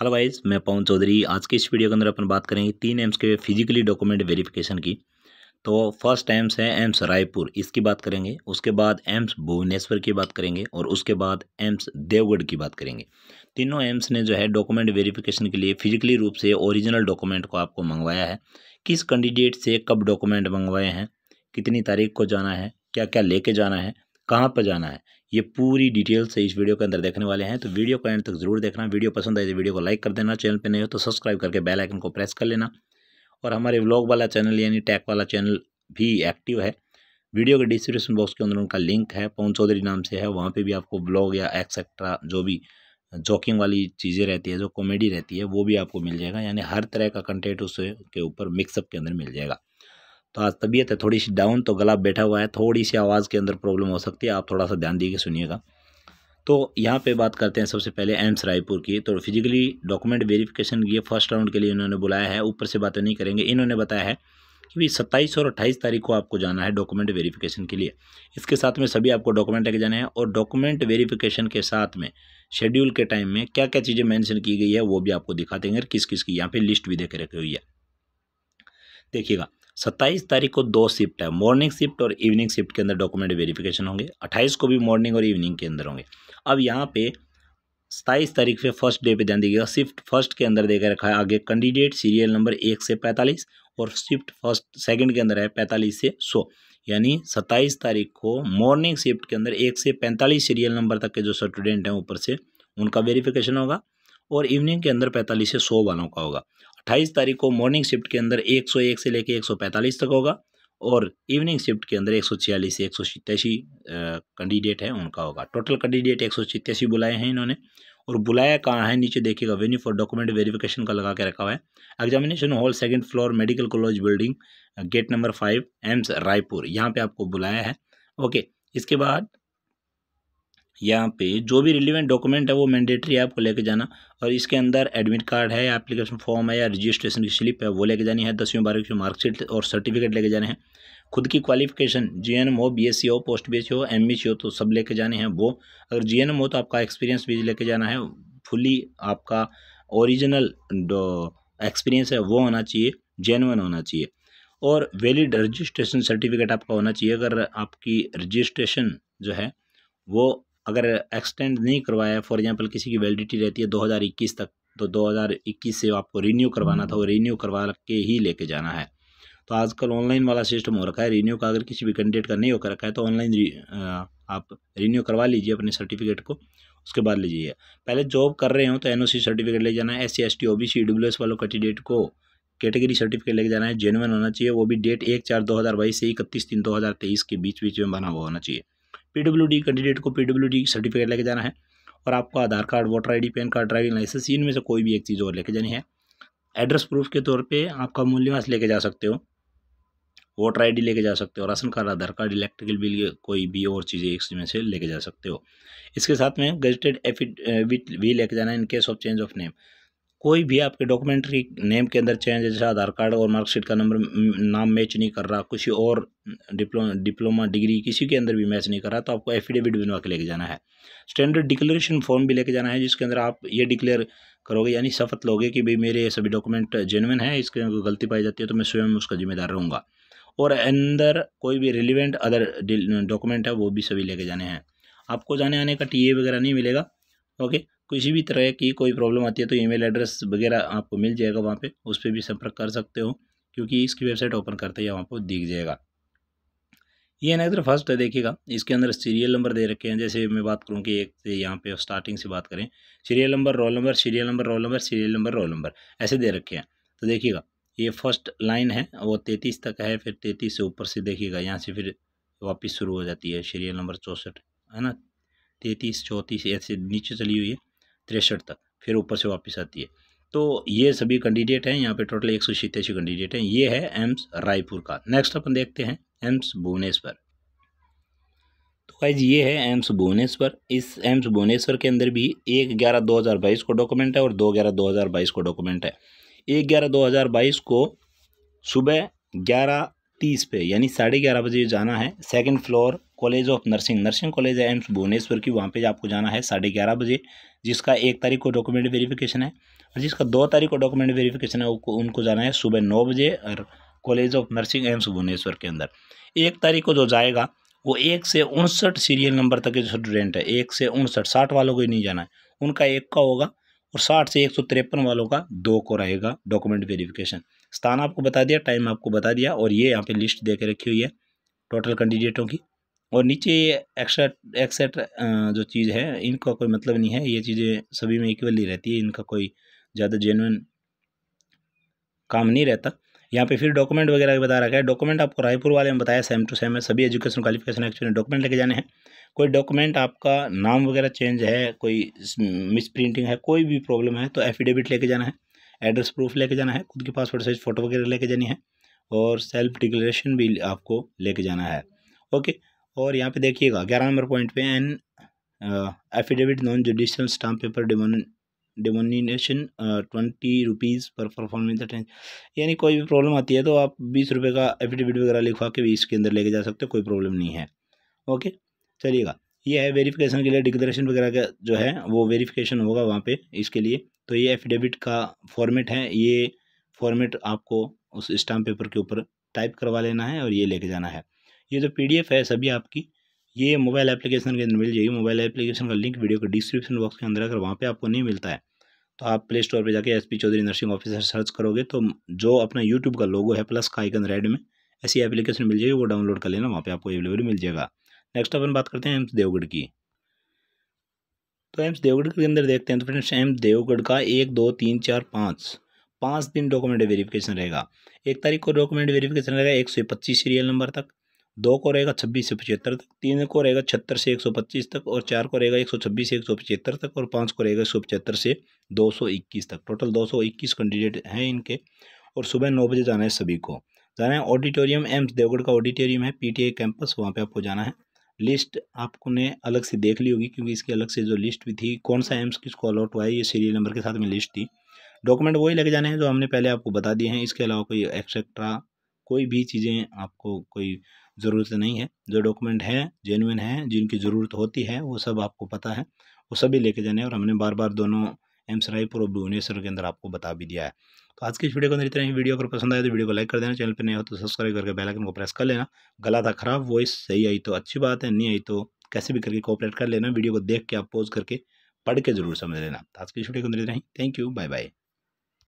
hello wise मैं पवन चौधरी आज के इस वीडियो के अंदर अपन बात करेंगे तीन एम्स के फिजिकली डॉक्यूमेंट वेरिफिकेशन की तो फर्स्ट एम्स है एम्स रायपुर इसकी बात करेंगे उसके बाद एम्स भुवनेश्वर की बात करेंगे और उसके बाद एम्स देवगढ़ की बात करेंगे तीनों एम्स ने जो है डॉक्यूमेंट वेरिफिकेशन के लिए फिजिकली रूप से ओरिजिनल डॉक्यूमेंट को आपको मंगवाया है किस कैंडिडेट से कब डॉक्यूमेंट मंगवाए हैं कितनी तारीख को जाना है क्या क्या लेके जाना है कहाँ पर जाना है ये पूरी डिटेल से इस वीडियो के अंदर देखने वाले हैं तो वीडियो को एंड तक जरूर देखना वीडियो पसंद आए तो वीडियो को लाइक कर देना चैनल पर नहीं हो तो सब्सक्राइब करके बेल आइकन को प्रेस कर लेना और हमारे व्लॉग वाला चैनल यानी टैक वाला चैनल भी एक्टिव है वीडियो के डिस्क्रिप्शन बॉक्स के अंदर उनका लिंक है पवन चौधरी नाम से है वहाँ पर भी आपको ब्लॉग या एक्सेट्रा जो भी जॉकिंग वाली चीज़ें रहती है जो कॉमेडी रहती है वो भी आपको मिल जाएगा यानी हर तरह का कंटेंट उसके ऊपर मिक्सअप के अंदर मिल जाएगा तो आज तबीयत है थोड़ी सी डाउन तो गला बैठा हुआ है थोड़ी सी आवाज़ के अंदर प्रॉब्लम हो सकती है आप थोड़ा सा ध्यान दीजिए सुनिएगा तो यहाँ पे बात करते हैं सबसे पहले एम्स रायपुर की तो फिजिकली डॉक्यूमेंट वेरिफिकेशन ये फर्स्ट राउंड के लिए इन्होंने बुलाया है ऊपर से बातें नहीं करेंगे इन्होंने बताया है कि भाई सत्ताईस और अट्ठाईस तारीख को आपको जाना है डॉक्यूमेंट वेरिफिकेशन के लिए इसके साथ में सभी आपको डॉक्यूमेंट लेके जाने हैं और डॉक्यूमेंट वेरिफिकेशन के साथ में शेड्यूल के टाइम में क्या क्या चीज़ें मैंशन की गई है वो भी आपको दिखा देंगे किस किस की यहाँ पर लिस्ट भी देके रखी हुई है देखिएगा सत्ताईस तारीख को दो शिफ्ट है मॉर्निंग शिफ्ट और इवनिंग शिफ्ट के अंदर डॉक्यूमेंट वेरिफिकेशन होंगे अट्ठाईस को भी मॉर्निंग और इवनिंग के अंदर होंगे अब यहाँ पे सताईस तारीख पे फर्स्ट डे पे ध्यान दीजिएगा शिफ्ट फर्स्ट के अंदर देकर रखा है आगे कैंडिडेट सीरियल नंबर एक से पैंतालीस और शिफ्ट फर्स्ट सेकेंड के अंदर है पैंतालीस से सौ यानी सत्ताईस तारीख को मॉर्निंग शिफ्ट के अंदर एक से पैंतालीस सीरियल नंबर तक के जो स्टूडेंट हैं ऊपर से उनका वेरिफिकेशन होगा और इवनिंग के अंदर पैंतालीस से सौ वालों का होगा अट्ठाईस तारीख को मॉर्निंग शिफ्ट के अंदर एक सौ एक से लेकर एक सौ पैंतालीस तक होगा और इवनिंग शिफ्ट के अंदर एक सौ छियालीस से एक सौ सत्तासी कैंडिडेट है उनका होगा टोटल कैंडिडेट एक सौ सत्तासी बुलाए हैं इन्होंने और बुलाया कहाँ है नीचे देखिएगा वेन्यू फॉर डॉक्यूमेंट वेरिफिकेशन का लगा के रखा हुआ है examination hall second floor medical college building gate number five AIIMS Raipur यहाँ पर आपको बुलाया है ओके इसके बाद यहाँ पे जो भी रिलेवेंट डॉक्यूमेंट है वो मैंडेटरी है आपको लेके जाना और इसके अंदर एडमिट कार्ड है या एप्लीकेशन फॉर्म है या रजिस्ट्रेशन की स्लिप है वो लेके जानी है दसवीं बारहवीं की मार्कशीट और सर्टिफिकेट लेके जाने हैं खुद की क्वालिफिकेशन जी एन एम हो बी एस सी हो पोस्ट बी एस सी हो एम सी e हो तो सब लेके जाने हैं वो अगर जी एन एम हो तो आपका एक्सपीरियंस भी लेके जाना है फुली आपका ओरिजिनल एक्सपीरियंस है वो होना चाहिए जेनवन होना चाहिए और वैलिड रजिस्ट्रेशन सर्टिफिकेट आपका होना चाहिए अगर आपकी रजिस्ट्रेशन जो है वो अगर एक्सटेंड नहीं करवाया फॉर एग्जांपल किसी की वैलिडिटी रहती है 2021 तक तो 2021 से आपको रिन्यू करवाना था वो रीन्यू करवा के ही लेके जाना है तो आजकल ऑनलाइन वाला सिस्टम हो रखा है रिन्यू का अगर किसी भी कैंडिडेट का नहीं होकर रखा है तो ऑनलाइन आप रीन्यू करवा लीजिए अपने सर्टिफिकेट को उसके बाद लीजिए पहले जॉब कर रहे हो तो एन सर्टिफिकेट ले जाना है S C S T O B C W S वालों कैंडिडेट को कैटेगरी सर्टिफिकेट लेके जाना है जेनुअन होना चाहिए वो भी डेट एक चार दो हज़ार बाईस से इकतीस तीन दो हज़ार तेईस के बीच बीच में बना हुआ होना चाहिए पीडब्ल्यूडी कैंडिडेट को पीडब्ल्यूडी सर्टिफिकेट लेके जाना है और आपका Aadhaar card voter ID PAN card driving licence इनमें से कोई भी एक चीज़ और लेके जानी है एड्रेस प्रूफ के तौर पे आपका मूल्यवास लेके जा सकते हो वोटर आईडी लेके जा सकते हो ration card Aadhaar card electrical bill कोई भी और चीज़ें एक चीज़ में से लेके जा सकते हो इसके साथ में गजटेड एफिड भी लेके जाना है in case of change of name कोई भी आपके डॉक्यूमेंट्री नेम के अंदर चेंज जैसे आधार कार्ड और मार्कशीट का नंबर नाम मैच नहीं कर रहा किसी और डिप्लो डिप्लोमा डिग्री किसी के अंदर भी मैच नहीं कर रहा तो आपको एफिडेविट बनवा के लेके जाना है स्टैंडर्ड डिक्लेरेशन फॉर्म भी लेके जाना है जिसके अंदर आप ये डिक्लेयर करोगे यानी शपथ लोगे कि भाई मेरे सभी डॉक्यूमेंट जेनविन है इसके गलती पाई जाती है तो मैं स्वयं उसका जिम्मेदार रहूँगा और अंदर कोई भी रिलीवेंट अदर डॉक्यूमेंट है वो भी सभी लेके जाने हैं आपको जाने आने का टी वगैरह नहीं मिलेगा ओके किसी भी तरह की कोई प्रॉब्लम आती है तो ईमेल एड्रेस वगैरह आपको मिल जाएगा वहाँ पे उस पर भी संपर्क कर सकते हो क्योंकि इसकी वेबसाइट ओपन करते ही पर दिख जाएगा ये नेक्स्ट फर्स्ट है देखिएगा इसके अंदर सीरियल नंबर दे रखे हैं जैसे मैं बात करूँ कि एक से यहाँ पे स्टार्टिंग से बात करें serial number roll number serial number roll number serial number roll number ऐसे दे रखे हैं तो देखिएगा ये फर्स्ट लाइन है वो तैंतीस तक है फिर तैंतीस से ऊपर से देखिएगा यहाँ से फिर वापस शुरू हो जाती है सीरियल नंबर चौंसठ है ना तैंतीस चौंतीस ऐसे नीचे चली हुई है तिरसठ तक फिर ऊपर से वापस आती है तो ये सभी कैंडिडेट हैं यहाँ पे टोटल एक सौ सतासी कैंडिडेट हैं ये है एम्स रायपुर का नेक्स्ट अपन देखते हैं एम्स भुवनेश्वर तो गाइज ये है एम्स भुवनेश्वर इस एम्स भुवनेश्वर के अंदर भी एक ग्यारह दो हज़ार बाईस को डॉक्यूमेंट है और दो ग्यारह दो हज़ार बाईस को डॉक्यूमेंट है एक ग्यारह दो हज़ार बाईस को सुबह ग्यारह तीस पे यानी साढ़े ग्यारह बजे जाना है second floor college of nursing nursing college है एम्स भुवनेश्वर की वहाँ पे आपको जाना है साढ़े ग्यारह बजे जिसका एक तारीख को डॉक्यूमेंट वेरिफिकेशन है और जिसका दो तारीख को डॉक्यूमेंट वेरिफिकेशन है उनको जाना है सुबह नौ बजे और college of nursing AIIMS Bhubaneswar के अंदर एक तारीख को जो जाएगा वो एक से उनसठ सीरियल नंबर तक के स्टूडेंट है एक से उनसठ साठ वालों को ही नहीं जाना है उनका एक का होगा और साठ से एक सौ तिरपन वालों का दो को रहेगा डॉक्यूमेंट वेरिफिकेशन स्थान आपको बता दिया टाइम आपको बता दिया और ये यहाँ पे लिस्ट दे के रखी हुई है टोटल कैंडिडेटों की और नीचे ये एक्स्ट्रा एक्सेट जो चीज़ है इनका कोई मतलब नहीं है ये चीज़ें सभी में इक्वली रहती है इनका कोई ज़्यादा जेनुन काम नहीं रहता यहाँ पे फिर डॉक्यूमेंट वगैरह बता रखा है डॉक्यूमेंट आपको रायपुर वाले में बताया सेम टू सेम है सभी एजुकेशन क्वालिफिकेशन एक्चुअली डॉक्यूमेंट लेके जाने हैं कोई डॉक्यूमेंट आपका नाम वगैरह चेंज है कोई मिस प्रिंटिंग है कोई भी प्रॉब्लम है तो एफिडेविट लेके जाना है एड्रेस प्रूफ लेके जाना है खुद की पासपोर्ट साइज फ़ोटो वगैरह लेके जानी है और सेल्फ डिक्लेरेशन भी आपको लेके जाना है ओके और यहाँ पे देखिएगा ग्यारह नंबर पॉइंट पे an affidavit non judicial stamp paper denomination twenty rupees पर परफॉर्मेंस अटेंड यानी कोई भी प्रॉब्लम आती है तो आप बीस रुपये का एफिडेविट वगैरह लिखवा के भी इसके अंदर लेके जा सकते हो कोई प्रॉब्लम नहीं है ओके चलिएगा ये है वेरिफिकेशन के लिए डिक्लेरेशन वगैरह का जो है वो वेरिफिकेशन होगा वहाँ पे इसके लिए तो ये एफिडेविट का फॉर्मेट है ये फॉर्मेट आपको उस स्टाम्प पेपर के ऊपर टाइप करवा लेना है और ये लेके जाना है ये जो पी है सभी आपकी ये मोबाइल एप्लीकेशन के अंदर मिल जाएगी मोबाइल एप्लीकेशन का लिंक वीडियो के डिस्क्रिप्शन बॉक्स के अंदर अगर वहाँ पे आपको नहीं मिलता है तो आप प्ले स्टोर पर जाके S P Chaudhary nursing officer search करोगे तो जो अपना यूट्यूब का लोगो है प्लस का आइकन रेड में ऐसी एप्लीकेशन मिल जाएगी वो डाउनलोड कर लेना वहाँ पर आपको अवेलेबल मिल जाएगा नेक्स्ट अपन बात करते हैं एम्स देवगढ़ की तो एम्स देवगढ़ के अंदर देखते हैं तो फ्रेंड्स एम्स देवगढ़ का एक दो तीन चार पाँच पाँच दिन डॉक्यूमेंट वेरिफिकेशन रहेगा एक तारीख को डॉक्यूमेंट वेरिफिकेशन रहेगा एक सौ पच्चीस सीरियल नंबर तक दो को रहेगा छब्बीस से पचहत्तर तक तीन को रहेगा छत्तर से एक सौ पच्चीस तक और चार को रहेगा एक सौ छब्बीस से एक सौ पचहत्तर तक और पाँच को रहेगा एक सौ पचहत्तर से दो सौ इक्कीस तक टोटल दो सौ इक्कीस कैंडिडेट हैं इनके और सुबह नौ बजे जाना है सभी को जाना है ऑडिटोरियम एम्स देवगढ़ का ऑडिटोरियम है आई कैंपस वहाँ पर आपको जाना है लिस्ट आपको ने अलग से देख ली होगी क्योंकि इसकी अलग से जो लिस्ट भी थी कौन सा एम्स किसको अलॉट हुआ है ये सीरियल नंबर के साथ में लिस्ट थी डॉक्यूमेंट वही लेके जाने हैं जो हमने पहले आपको बता दिए हैं इसके अलावा कोई एक्सेट्रा कोई भी चीज़ें आपको कोई ज़रूरत नहीं है जो डॉक्यूमेंट हैं जेनुइन हैं जिनकी ज़रूरत होती है वो सब आपको पता है वो सभी लेके जाने और हमने बार बार दोनों एम्स रायपुर और भुवनेश्वर के अंदर आपको बता भी दिया है तो आज की इस वीडियो के अंदर इतना ही वीडियो अगर पसंद आए तो वीडियो को लाइक कर देना चैनल पर नहीं हो तो सब्सक्राइब करके बेलाइकन को प्रेस कर लेना गला था खराब वॉइस सही आई तो अच्छी बात है नहीं आई तो कैसे भी करके कोऑपरेट कर लेना वीडियो को देख के आप पॉज करके पढ़ के जरूर समझ लेना तो आज की इस वीडियो के अंदर इतना ही थैंक यू बाय बाय